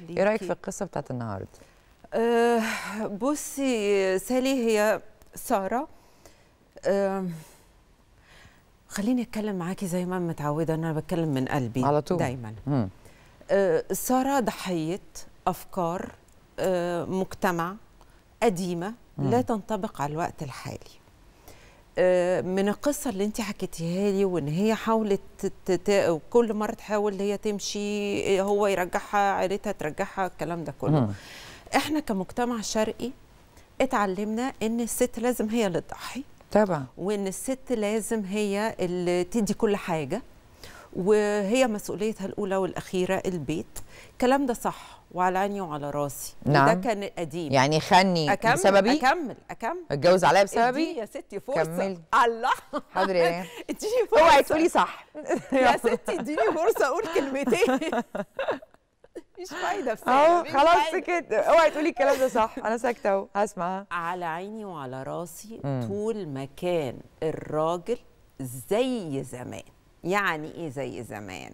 ايه رايك في القصه بتاعت النهارده أه بصي سالي هي ساره أه خليني اتكلم معاكي زي ما متعوده انا بتكلم من قلبي على طول دايما أه ساره ضحيه افكار أه مجتمع قديمه مم. لا تنطبق على الوقت الحالي آه، من القصه اللي انت حكيتيها لي وان هي حاولت كل مره تحاول هي تمشي آه، هو يرجعها عيلتها ترجعها الكلام ده كله مم. احنا كمجتمع شرقي اتعلمنا ان الست لازم هي اللي تضحي طبعا وان الست لازم هي اللي تدي كل حاجه وهي مسؤوليتها الاولى والاخيره البيت الكلام ده صح وعلى عيني وعلى راسي نعم. ده كان قديم يعني خني أكمل بسببي اكمل اكمل اتجوز عليا بسببي يا ستي فرصه كمل. الله حاضر يا اديني فرصه اوعي تقولي صح يا ستي اديني فرصه اقول كلمتين مفيش فايده في اهو خلاص كده اوعي تقولي الكلام ده صح انا ساكته اهو هسمع على عيني وعلى راسي طول ما كان الراجل زي زمان يعني ايه زي زمان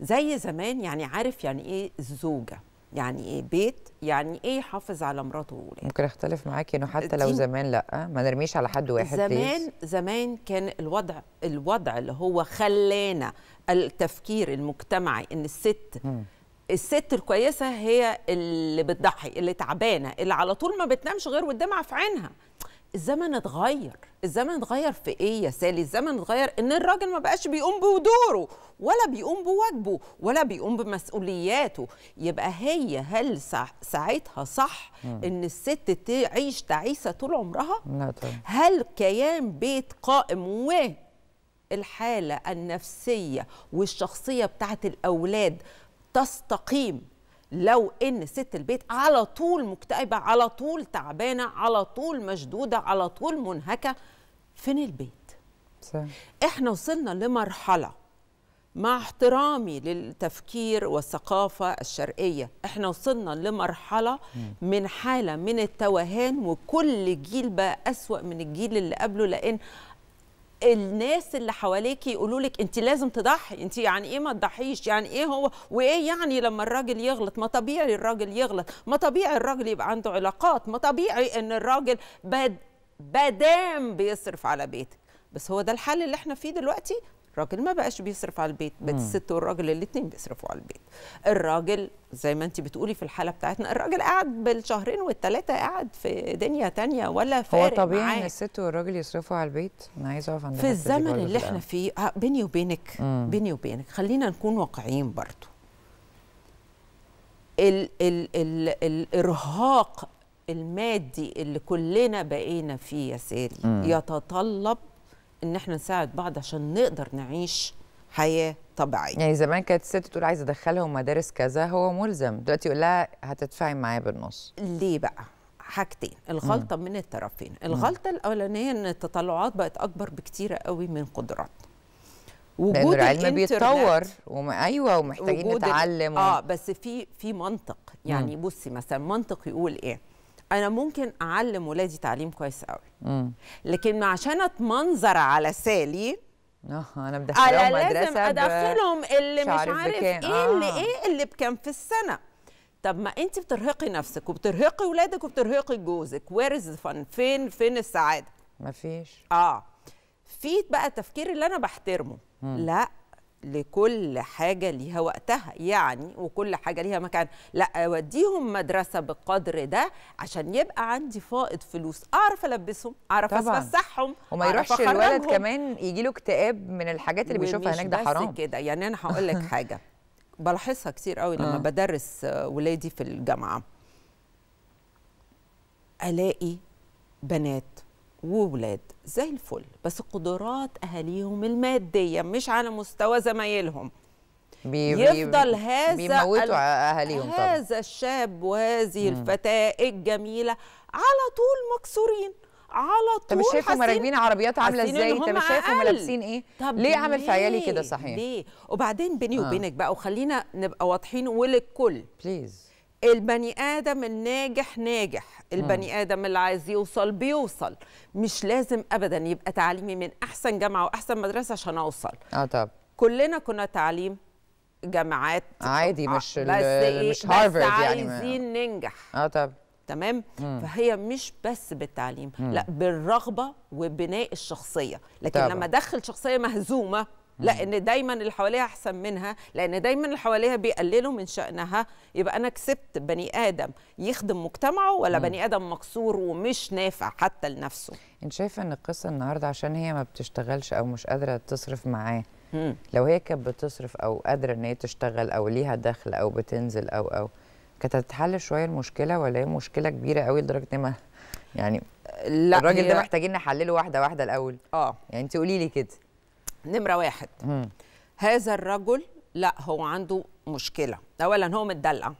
زي زمان يعني عارف يعني ايه الزوجه يعني ايه بيت يعني ايه يحافظ على مراته وولاده ممكن اختلف معاكي انه حتى لو زمان لا ما نرميش على حد واحد زمان بليز. زمان كان الوضع الوضع اللي هو خلانا التفكير المجتمعي ان الست م. الست الكويسه هي اللي بتضحي اللي تعبانه اللي على طول ما بتنامش غير والدمعه في عينها الزمن اتغير الزمن اتغير في ايه يا سالي الزمن اتغير ان الراجل ما بقاش بيقوم بدوره ولا بيقوم بواجبه ولا بيقوم بمسؤولياته يبقى هي هل ساعتها صح مم. ان الست تعيش تعيسه طول عمرها لا طبعا. هل كيان بيت قائم و الحاله النفسيه والشخصيه بتاعت الاولاد تستقيم لو ان ست البيت على طول مكتئبه على طول تعبانه على طول مشدوده على طول منهكه فين البيت صح. احنا وصلنا لمرحله مع احترامي للتفكير والثقافه الشرقيه احنا وصلنا لمرحله من حاله من التوهان وكل جيل بقى اسوا من الجيل اللي قبله لان الناس اللي حواليك يقولوا لك انت لازم تضحي انت يعني ايه ما تضحيش يعني ايه هو وايه يعني لما الراجل يغلط ما طبيعي الراجل يغلط ما طبيعي الراجل يبقى عنده علاقات ما طبيعي ان الراجل بدام بيصرف على بيتك بس هو ده الحل اللي احنا فيه دلوقتي الراجل ما بقاش بيصرف على البيت بقت الست والراجل الاثنين بيصرفوا على البيت الراجل زي ما انت بتقولي في الحاله بتاعتنا الراجل قاعد بالشهرين والثلاثه قاعد في دنيا تانية ولا فارق هو طبيعي معاه. ان الست والراجل يصرفوا على البيت انا عايزه اعرف في الزمن اللي احنا فيه آه، بيني وبينك مم. بيني وبينك خلينا نكون واقعيين برضه ال ال ال الارهاق المادي اللي كلنا بقينا فيه يا ساري يتطلب ان احنا نساعد بعض عشان نقدر نعيش حياه طبيعيه يعني زمان كانت الست تقول عايزه ادخلهم مدارس كذا هو ملزم دلوقتي يقول لها هتدفعي معايا بالنص ليه بقى حاجتين الغلطه مم. من الطرفين الغلطه الاولانيه ان التطلعات بقت اكبر بكتير قوي من قدرات وجود العلم بيتطور وم... ايوه ومحتاجين نتعلم و... اه بس في في منطق يعني مم. بصي مثلا منطق يقول ايه انا ممكن اعلم ولادي تعليم كويس قوي لكن عشان اتمنظر على سالي اه انا بدخلهم مدرسه لازم ادخلهم اللي مش عارف, بكين. ايه آه. اللي ايه اللي آه. إيه بكام في السنه طب ما انت بترهقي نفسك وبترهقي ولادك وبترهقي جوزك وير از فن فين فين السعاده مفيش اه في بقى التفكير اللي انا بحترمه مم. لا لكل حاجة ليها وقتها يعني وكل حاجة ليها مكان لا أوديهم مدرسة بقدر ده عشان يبقى عندي فائض فلوس أعرف ألبسهم أعرف أفسحهم وما يروحش الولد كمان يجي له اكتئاب من الحاجات اللي بيشوفها هناك ده حرام كده يعني أنا هقول لك حاجة بلاحظها كتير قوي لما آه. بدرس ولادي في الجامعة ألاقي بنات وولاد زي الفل بس قدرات اهاليهم الماديه مش على مستوى زمايلهم بي يفضل بي هذا بيموتوا اهاليهم هذا طبعا. الشاب وهذه الفتاه الجميله على طول مكسورين على طول طب مش شايفهم راكبين عربيات عامله ازاي انت مش شايفهم لابسين ايه ليه عامل في عيالي كده صحيح ليه وبعدين بيني آه. وبينك بقى وخلينا نبقى واضحين وللكل بليز البني ادم الناجح ناجح البني ادم اللي عايز يوصل بيوصل مش لازم ابدا يبقى تعليمي من احسن جامعه واحسن مدرسه عشان اوصل اه طب كلنا كنا تعليم جامعات عادي آه، مش بس إيه مش هارفرد بس يعني. عايزين يعني ما... ننجح اه طب تمام مم. فهي مش بس بالتعليم مم. لا بالرغبه وبناء الشخصيه لكن طبعا. لما ادخل شخصيه مهزومه لان دايما اللي حواليها احسن منها لان دايما اللي حواليها بيقللوا من شانها يبقى انا كسبت بني ادم يخدم مجتمعه ولا مم. بني ادم مكسور ومش نافع حتى لنفسه انت شايفه ان القصه النهارده عشان هي ما بتشتغلش او مش قادره تصرف معاه لو هي كانت بتصرف او قادره ان هي تشتغل او ليها دخل او بتنزل او او كانت هتتحل شويه المشكله ولا هي مشكله كبيره قوي لدرجه ان ما يعني لا الراجل ده محتاجين نحلله واحده واحده الاول اه يعني انت قولي لي كده نمرة واحد مم. هذا الرجل لا هو عنده مشكلة أولا هو متدلع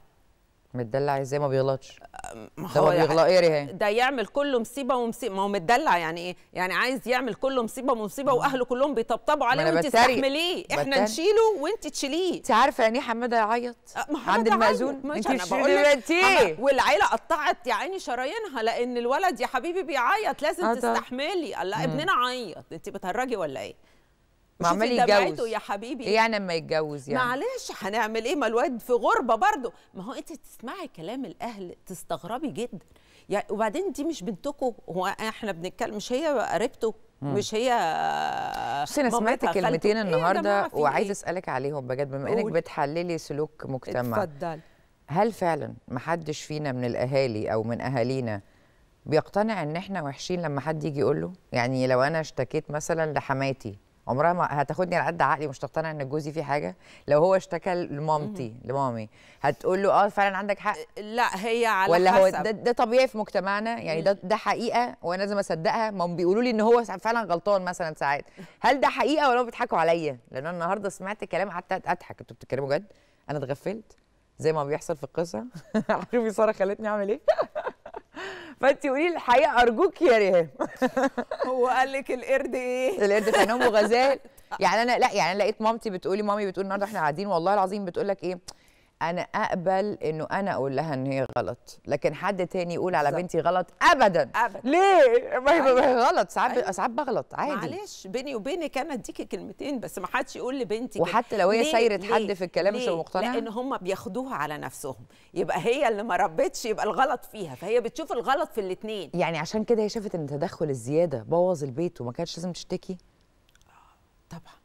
متدلع ازاي ما بيغلطش ده ما يعني بيغلط ايه ده يعمل كله مصيبه ومصيبه ما هو متدلع يعني ايه يعني عايز يعمل كله مصيبه ومصيبه واهله كلهم بيطبطبوا عليه وانت تستحمليه احنا نشيله وانت تشيليه انت عارفه يعني إيه حماده يعيط أه، عند المأذون انت دلوقتي والعيله قطعت يا عيني شرايينها لان الولد يا حبيبي بيعيط لازم أطلع. آه، تستحملي لا ابننا عيط انت بتهرجي ولا ايه ما عمال يتجوز يا حبيبي ايه يعني اما يتجوز يعني معلش هنعمل ايه ما الواد في غربه برضه ما هو انت تسمعي كلام الاهل تستغربي جدا يعني وبعدين دي مش بنتكم هو احنا بنتكلم مش هي قريبته مش هي بس انا سمعت كلمتين إيه النهارده إيه وعايزه اسالك عليهم بجد بما انك بتحللي سلوك مجتمع اتفضل هل فعلا محدش فينا من الاهالي او من اهالينا بيقتنع ان احنا وحشين لما حد يجي يقول له يعني لو انا اشتكيت مثلا لحماتي عمرها ما هتاخدني على قد عقلي مش تقتنع ان جوزي فيه حاجه لو هو اشتكى لمامتي لمامي هتقول له اه فعلا عندك حق لا هي على ولا حسب. هو ده, ده طبيعي في مجتمعنا يعني ده ده حقيقه وانا لازم اصدقها ما هم بيقولوا لي ان هو فعلا غلطان مثلا ساعات هل ده حقيقه ولا بيضحكوا عليا لان انا النهارده سمعت كلام حتى اضحك انتوا بتتكلموا جد انا اتغفلت زي ما بيحصل في القصه شوفي ساره خلتني اعمل ايه فانت قولي الحقيقه ارجوك يا ريهام هو قال لك القرد ايه القرد كان امه غزال يعني انا لا يعني انا لقيت مامتي بتقولي مامي بتقول النهارده احنا قاعدين والله العظيم بتقول لك ايه انا اقبل انه انا اقول لها ان هي غلط لكن حد تاني يقول على بنتي غلط ابدا ابدا ليه ما هي أيوة. غلط ساعات أيوة. ساعات بغلط عادي معلش بيني وبينك انا اديكي كلمتين بس ما حدش يقول لبنتي وحتى لو هي سايره حد في الكلام مش مقتنعه لان هم بياخدوها على نفسهم يبقى هي اللي ما ربتش يبقى الغلط فيها فهي بتشوف الغلط في الاثنين يعني عشان كده هي شافت ان التدخل الزياده بوظ البيت وما كانتش لازم تشتكي آه، طبعا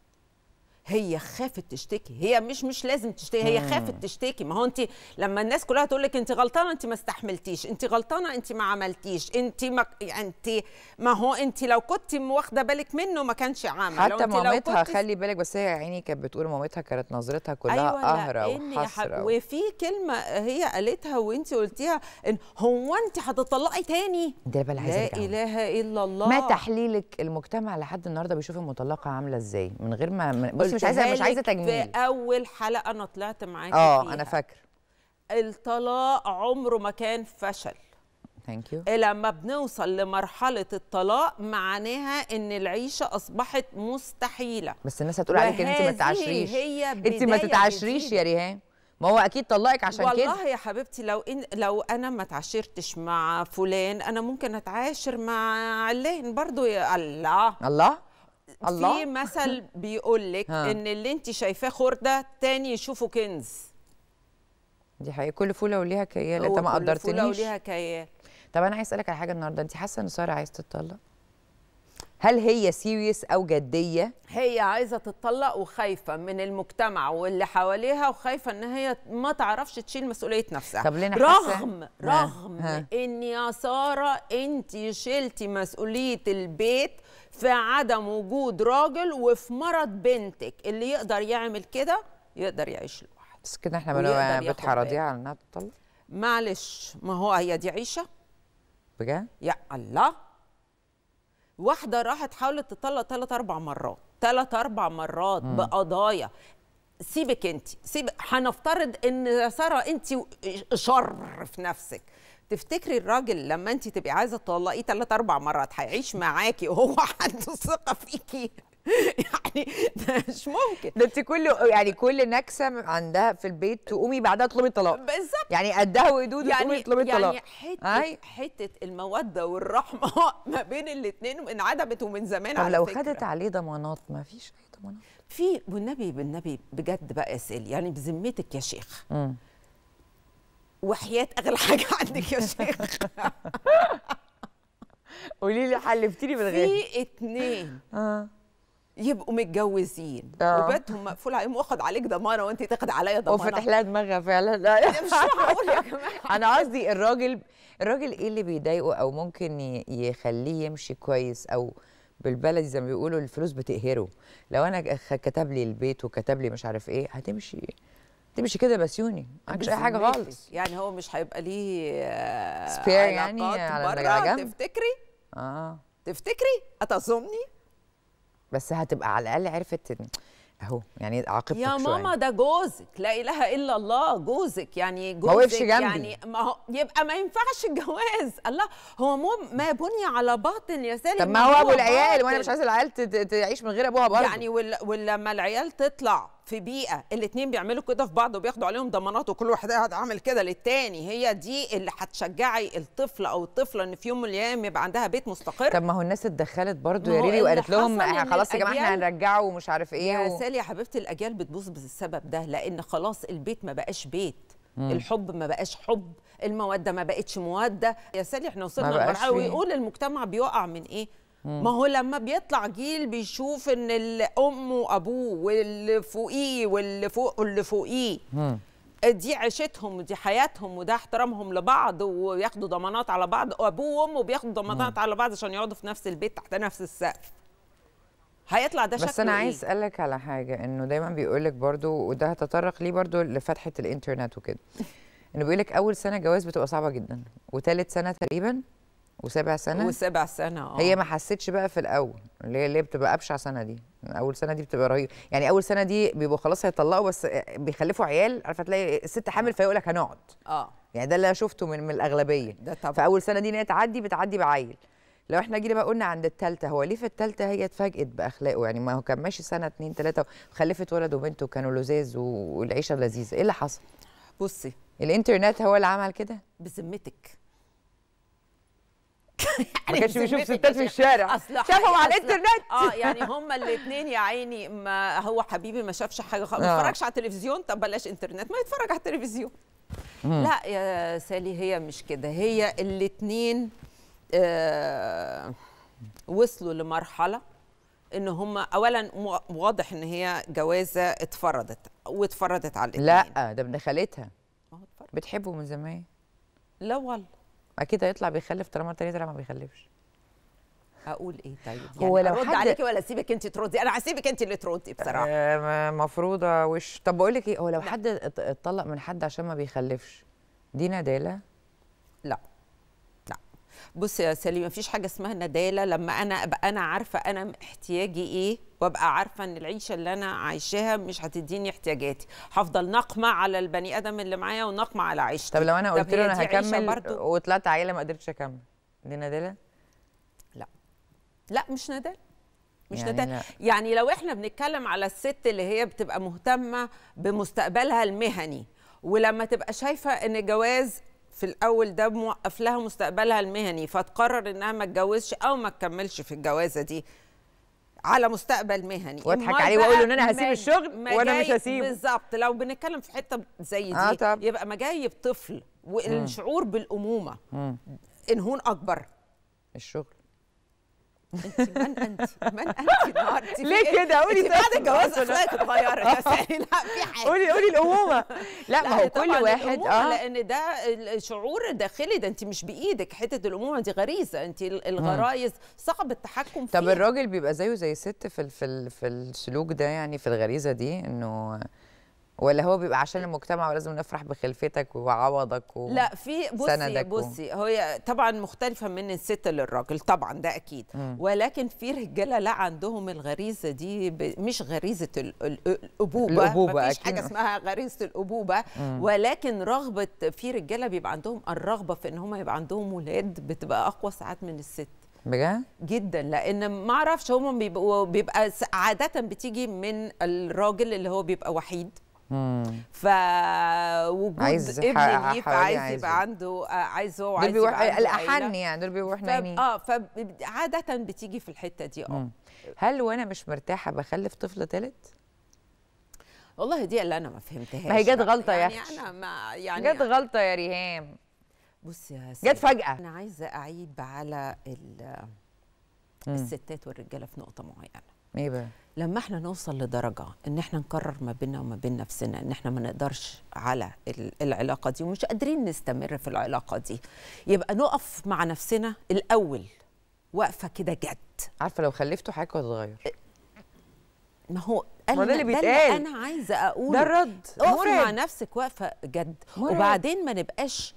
هي خافت تشتكي هي مش مش لازم تشتكي هي خافت تشتكي ما هو انت لما الناس كلها تقول لك انت غلطانه انت ما استحملتيش انت غلطانه انت ما عملتيش انت ما انت ما هو انت لو كنت واخده بالك منه ما كانش عامل حتى مامتها كنت... خلي بالك بس هي عيني كانت بتقول مامتها كانت نظرتها كلها أيوة قهره وحسره وفي كلمه هي قالتها وانت قلتيها ان هو انت هتطلقي تاني ده بقى لا اله الا الله ما تحليلك المجتمع لحد النهارده بيشوف المطلقه عامله ازاي من غير ما بصي مش عايزه مش عايزه تجميل في اول حلقه انا طلعت معاكي اه انا فاكره الطلاق عمره ما كان فشل ثانك يو لما بنوصل لمرحله الطلاق معناها ان العيشه اصبحت مستحيله بس الناس هتقول عليك ان انت ما تتعاشريش انت ما تتعاشريش يا ريهام ما هو اكيد طلقك عشان والله كده والله يا حبيبتي لو إن لو انا ما اتعاشرتش مع فلان انا ممكن اتعاشر مع علان برضو يا الله الله الله. في مثل بيقول لك ان اللي انت شايفاه خرده تاني يشوفه كنز دي حقيقة كل فوله وليها كيال انت ما قدرتنيش كل فوله وليها كيال طب انا عايز اسالك على حاجه النهارده انت حاسه ان ساره عايزه تتطلق هل هي سيريس او جديه هي عايزه تتطلق وخايفه من المجتمع واللي حواليها وخايفه ان هي ما تعرفش تشيل مسؤوليه نفسها طب لنا رغم رغم ها. ان يا ساره انت شلتي مسؤوليه البيت في عدم وجود راجل وفي مرض بنتك اللي يقدر يعمل كده يقدر يعيش لوحده بس كده احنا بتحرضيها على انها تطلق معلش ما هو هي دي عيشه بجد يا الله واحده راحت حاولت تطلق ثلاث اربع مرات ثلاث اربع مرات بقضايا سيبك انت سيب هنفترض ان يا ساره انت شر في نفسك تفتكري الراجل لما انت تبقي عايزه تطلقيه ثلاث اربع مرات هيعيش معاكي وهو عنده ثقه فيكي يعني ده مش ممكن ده انت كل يعني كل نكسه عندها في البيت تقومي بعدها تطلبي الطلاق بالظبط يعني قدها وقدود يعني تقومي تطلبي الطلاق يعني حته حته الموده والرحمه ما بين الاثنين انعدمت ومن زمان على لو فكره لو خدت عليه ضمانات ما فيش اي ضمانات في والنبي بالنبي بجد بقى اسال يعني بذمتك يا شيخ امم وحياه اغلى حاجه عندك يا شيخ قولي لي حلفتيني من غير في اتنين اه يبقوا متجوزين آه. وبيتهم مقفول عليهم واخد عليك ضمانه وانت تاخد عليا ضمانه وفتح لها دماغها فعلا لا مش معقول يا جماعه انا قصدي الراجل الراجل ايه اللي بيضايقه او ممكن يخليه يمشي كويس او بالبلدي زي ما بيقولوا الفلوس بتقهره لو انا كتب لي البيت وكتب لي مش عارف ايه هتمشي تمشي كده بسيوني معكش اي حاجه خالص يعني هو مش هيبقى ليه سبير آه، يعني على الملاجم تفتكري اه تفتكري اتظني بس هتبقى على الاقل عرفت إن اهو يعني عاقبتك يا ماما ده جوزك لا اله الا الله جوزك يعني جوزك ما جنبي يعني ما هو يبقى ما ينفعش الجواز الله هو مو ما بني على باطن يا سالم طب ما هو ابو العيال وانا مش عايزه العيال تعيش من غير ابوها برضه يعني ولما العيال تطلع في بيئه الاثنين بيعملوا كده في بعض وبياخدوا عليهم ضمانات وكل واحد قاعد عامل كده للتاني هي دي اللي هتشجعي الطفل او الطفله ان في يوم من الايام يبقى عندها بيت مستقر طب ما هو الناس اتدخلت برضو يا ريلي وقالت لهم خلاص يا جماعه احنا هنرجعه ومش عارف ايه يا و... سالي يا حبيبتي الاجيال بتبوظ بالسبب ده لان خلاص البيت ما بقاش بيت مم. الحب ما بقاش حب الموده ما بقتش موده يا سالي احنا وصلنا لمرحله ويقول المجتمع بيقع من ايه ما هو لما بيطلع جيل بيشوف ان الام وابوه واللي فوقيه واللي فوق واللي فوقيه دي عيشتهم ودي حياتهم وده احترامهم لبعض وياخدوا ضمانات على بعض ابوه وامه بياخدوا ضمانات على بعض عشان يقعدوا في نفس البيت تحت نفس السقف هيطلع ده شكله بس انا إيه؟ عايز اسالك على حاجه انه دايما بيقول لك برده وده هتطرق ليه برده لفتحه الانترنت وكده انه بيقول لك اول سنه جواز بتبقى صعبه جدا وثالث سنه تقريبا وسابع سنه وسابع سنه اه هي ما حسيتش بقى في الاول اللي هي اللي بتبقى ابشع سنه دي اول سنه دي بتبقى رهيبه يعني اول سنه دي بيبقوا خلاص هيطلقوا بس بيخلفوا عيال عارفه تلاقي الست حامل آه. فيقول لك هنقعد اه يعني ده اللي انا شفته من, من الاغلبيه ده طبعا فاول سنه دي ان هي تعدي بتعدي بعيل لو احنا جينا بقى قلنا عند الثالثه هو ليه في الثالثه هي اتفاجئت باخلاقه يعني ما هو كان ماشي سنه اتنين ثلاثه خلفت ولد وبنت وكانوا لزاز والعيشه لذيذه ايه اللي حصل بصي الانترنت هو اللي عمل كده بذمتك يعني ما كانش بيشوف ستات في إيه؟ الشارع شافهم أيوة، على الانترنت اه يعني هما الاثنين يا عيني ما هو حبيبي ما شافش حاجه خالص ما آه. اتفرجش على التلفزيون طب بلاش انترنت ما يتفرج على التلفزيون لا يا سالي هي مش كده هي الاثنين آه وصلوا لمرحله ان هما اولا واضح ان هي جوازه اتفرضت واتفرضت على الاثنين لا ده ابن خالتها بتحبه من زمان لا والله اكيد هيطلع بيخلف طالما التاني طلع ما بيخلفش اقول ايه طيب يعني هو لو ارد حد... عليكي ولا اسيبك انت تردي انا هسيبك انت اللي تردي بصراحه المفروض آه وش طب بقول لك ايه هو لو لا. نعم. حد اتطلق من حد عشان ما بيخلفش دي نداله لا بص يا سليم مفيش حاجه اسمها نداله لما انا ابقى انا عارفه انا احتياجي ايه وابقى عارفه ان العيشه اللي انا عايشاها مش هتديني احتياجاتي هفضل ناقمه على البني ادم اللي معايا وناقمه على عيشتي طب لو انا قلت له انا هكمل وطلعت عيله ما قدرتش اكمل دي نداله لا لا مش نداله مش يعني نداله يعني لو احنا بنتكلم على الست اللي هي بتبقى مهتمه بمستقبلها المهني ولما تبقى شايفه ان الجواز في الاول ده موقف لها مستقبلها المهني فتقرر انها ما تتجوزش او ما تكملش في الجوازه دي على مستقبل مهني واضحك عليه واقول له ان انا هسيب الشغل وانا مش هسيبه بالظبط لو بنتكلم في حته زي آه، دي آه طب. يبقى مجايب طفل والشعور بالامومه انهون اكبر الشغل انت من انت من انت النهارده ليه ايه؟ كده قولي طيب. بعد الجواز اخلاقك اتغيرت يا في حاجه قولي قولي الامومه لا ما هو كل واحد اه لان ده شعور داخلي ده انت مش بايدك حته الامومه دي غريزه انت الغرايز صعب التحكم فيها طب الراجل بيبقى زيه زي الست في في في السلوك ده يعني في الغريزه دي انه ولا هو بيبقى عشان المجتمع ولازم نفرح بخلفتك وعوضك و... لا في بصي بصي و... هي طبعا مختلفه من الست للراجل طبعا ده اكيد م. ولكن في رجاله لا عندهم الغريزه دي ب... مش غريزه ال... الابوبه الابوبه مفيش حاجه اسمها غريزه الابوبه م. ولكن رغبه في رجاله بيبقى عندهم الرغبه في ان هم يبقى عندهم ولاد بتبقى اقوى ساعات من الست بجد؟ جدا لان ما اعرفش هم بيبقوا بيبقى عاده بتيجي من الراجل اللي هو بيبقى وحيد فوجود عايز ابن يبقى عايز يبقى عنده آه، عايز هو عايز يبقى عنده الأحن يعني دول بيبقوا احنا ف... اه فعادة بتيجي في الحتة دي اه هل وانا مش مرتاحة بخلف طفل ثالث؟ والله دي اللي انا ما فهمتهاش ما هي جت غلطة يعني يا اخي يعني انا ما يعني جت غلطة يا ريهام بصي يا سيدي جت فجأة انا عايزة اعيب على الستات والرجالة في نقطة معينة ايه بقى؟ لما احنا نوصل لدرجه ان احنا نقرر ما بيننا وما بين نفسنا ان احنا ما نقدرش على العلاقه دي ومش قادرين نستمر في العلاقه دي يبقى نقف مع نفسنا الاول واقفه كده جد عارفه لو خلفتوا حاجه هتتغير إيه؟ ما هو انا ده اللي بيتقال انا عايزه اقول ده الرد اقف مع نفسك واقفه جد مرد. وبعدين ما نبقاش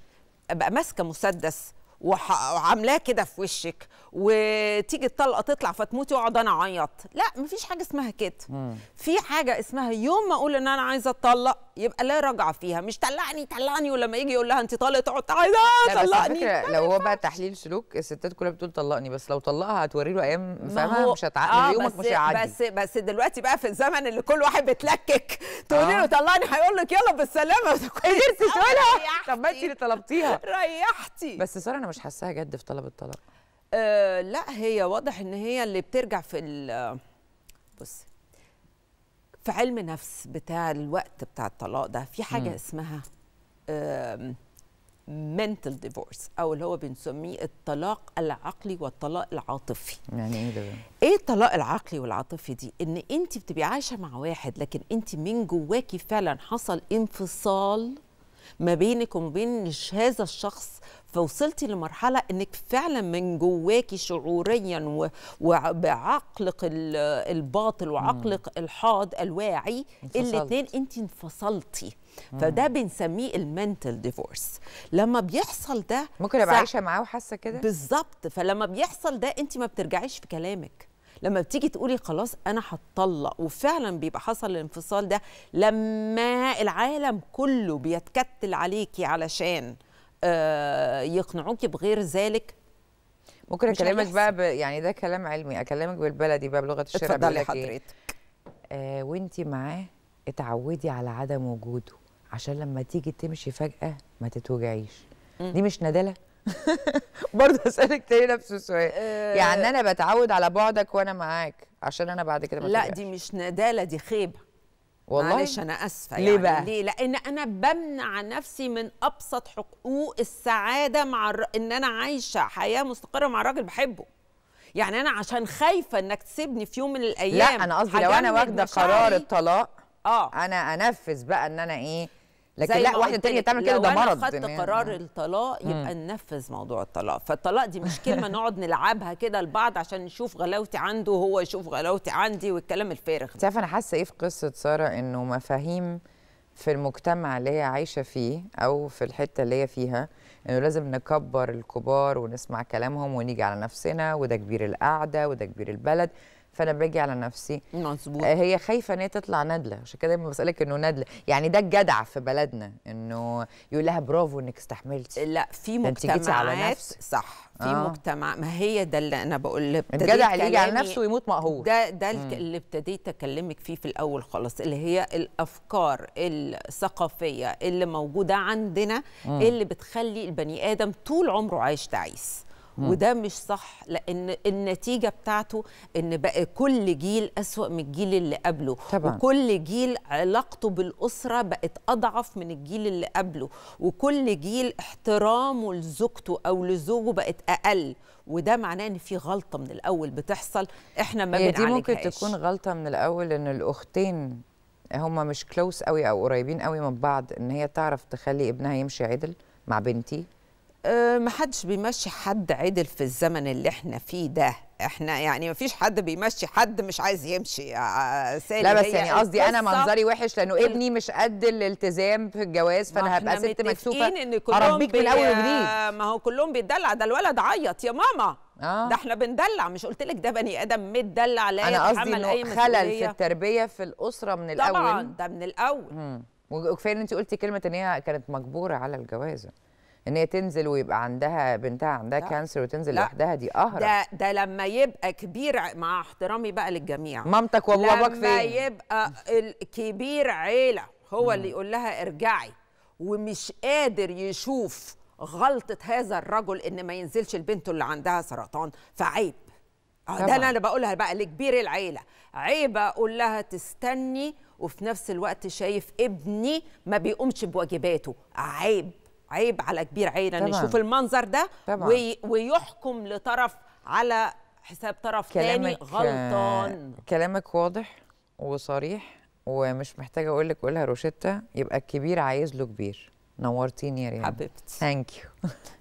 ابقى ماسكه مسدس وعاملاه كده في وشك وتيجي الطلقه تطلع فتموتي واقعد انا اعيط لا مفيش حاجه اسمها كده في حاجه اسمها يوم ما اقول ان انا عايزه اتطلق يبقى لا رجعه فيها مش طلعني طلعني ولما يجي يقول لها انت طالق تقعد عايزه طلقني لو هو بقى تحليل سلوك الستات كلها بتقول طلقني بس لو طلقها هتوري له ايام فاهمه مش هتعقل آه يومك مش هيعدي بس بس دلوقتي بقى في الزمن اللي كل واحد بتلكك تقولي له آه. طلقني هيقول لك يلا بالسلامه قدرتي تقولها طب ما انت اللي طلبتيها ريحتي بس ساره انا مش حاساها جد في طلب الطلاق أه لا هي واضح ان هي اللي بترجع في بصي في علم نفس بتاع الوقت بتاع الطلاق ده في حاجه م. اسمها منتل ديفورس او اللي هو بنسميه الطلاق العقلي والطلاق العاطفي يعني ايه ده ايه الطلاق العقلي والعاطفي دي ان انت بتبقي عايشه مع واحد لكن انت من جواكي فعلا حصل انفصال ما بينك وما بين هذا الشخص فوصلتي لمرحلة انك فعلا من جواكي شعوريا وبعقلك الباطل وعقلك الحاد الواعي الاثنين انت انفصلتي فده بنسميه المنتل ديفورس لما بيحصل ده ممكن ابقى عايشه معاه وحاسه كده بالظبط فلما بيحصل ده انت ما بترجعيش في كلامك لما بتيجي تقولي خلاص انا هتطلق وفعلا بيبقى حصل الانفصال ده لما العالم كله بيتكتل عليكي علشان آه، يقنعوكي بغير ذلك ممكن اكلمك بقى ب... يعني ده كلام علمي اكلمك بالبلدي بقى بلغه الشارع اتفضلي إيه؟ حضرتك آه وانت معاه اتعودي على عدم وجوده عشان لما تيجي تمشي فجاه ما تتوجعيش دي مش ندله برضه اسالك تاني نفس السؤال أه يعني انا بتعود على بعدك وانا معاك عشان انا بعد كده لا دي مش نداله دي خيبه والله معلش انا اسفه يعني ليه بقى؟ ليه؟ لان انا بمنع نفسي من ابسط حقوق السعاده مع الر... ان انا عايشه حياه مستقره مع راجل بحبه يعني انا عشان خايفه انك تسيبني في يوم من الايام لا انا قصدي لو انا واخده قرار الطلاق اه انا انفذ بقى ان انا ايه لكن لا واحده تانية تعمل كده ده مرض خدت قرار الطلاق يبقى ننفذ موضوع الطلاق فالطلاق دي مش كلمه نقعد نلعبها كده لبعض عشان نشوف غلاوتي عنده وهو يشوف غلاوتي عندي والكلام الفارغ ده عارفه انا حاسه ايه في قصه ساره انه مفاهيم في المجتمع اللي هي عايشه فيه او في الحته اللي هي فيها انه لازم نكبر الكبار ونسمع كلامهم ونيجي على نفسنا وده كبير القعده وده كبير البلد فانا باجي على نفسي مظبوط آه، هي خايفه ان هي تطلع ندله عشان كده دايما بسالك انه ندله يعني ده الجدع في بلدنا انه يقول لها برافو انك استحملتي لا في مجتمعات على نفسك صح في آه. مجتمع ما هي ده اللي انا بقول الجدع اللي يجي على نفسه ويموت مقهور ده ده مم. اللي ابتديت اكلمك فيه في الاول خالص اللي هي الافكار الثقافيه اللي موجوده عندنا مم. اللي بتخلي البني ادم طول عمره عايش تعيس وده مش صح لان النتيجه بتاعته ان بقى كل جيل اسوا من الجيل اللي قبله طبعا. وكل جيل علاقته بالاسره بقت اضعف من الجيل اللي قبله وكل جيل احترامه لزوجته او لزوجه بقت اقل وده معناه ان في غلطه من الاول بتحصل احنا ما بنعالجهاش دي ممكن تكون غلطه من الاول ان الاختين هما مش كلوس قوي او قريبين قوي من بعض ان هي تعرف تخلي ابنها يمشي عدل مع بنتي أه، ما حدش بيمشي حد عدل في الزمن اللي احنا فيه ده احنا يعني ما فيش حد بيمشي حد مش عايز يمشي آه، آه، سالي لا بس يعني قصدي انا منظري وحش لانه ابني مش قد الالتزام في الجواز فانا هبقى ست مكسوفه إن اربيك من الاول وجديد ما هو كلهم بيدلع ده الولد عيط يا ماما آه. ده احنا بندلع مش قلت لك ده بني ادم متدلع لا انا قصدي انه خلل في التربيه في الاسره من الاول طبعا ده من الاول وكفايه ان انت قلتي كلمه ان هي كانت مجبوره على الجواز ان هي تنزل ويبقى عندها بنتها عندها كانسر وتنزل لا. لوحدها دي قهر ده ده لما يبقى كبير مع احترامي بقى للجميع مامتك وباباك فين لما يبقى الكبير عيله هو اللي يقول لها ارجعي ومش قادر يشوف غلطه هذا الرجل ان ما ينزلش البنت اللي عندها سرطان فعيب آه، ده انا اللي بقولها بقى لكبير العيله عيب اقول لها تستني وفي نفس الوقت شايف ابني ما بيقومش بواجباته عيب عيب على كبير عينا طبعًا. يشوف المنظر ده طبعا. وي ويحكم لطرف على حساب طرف تاني غلطان كلامك واضح وصريح ومش محتاجه اقول لك قولها روشيتا يبقى الكبير عايز له كبير نورتيني يا ريان حبيبتي ثانك يو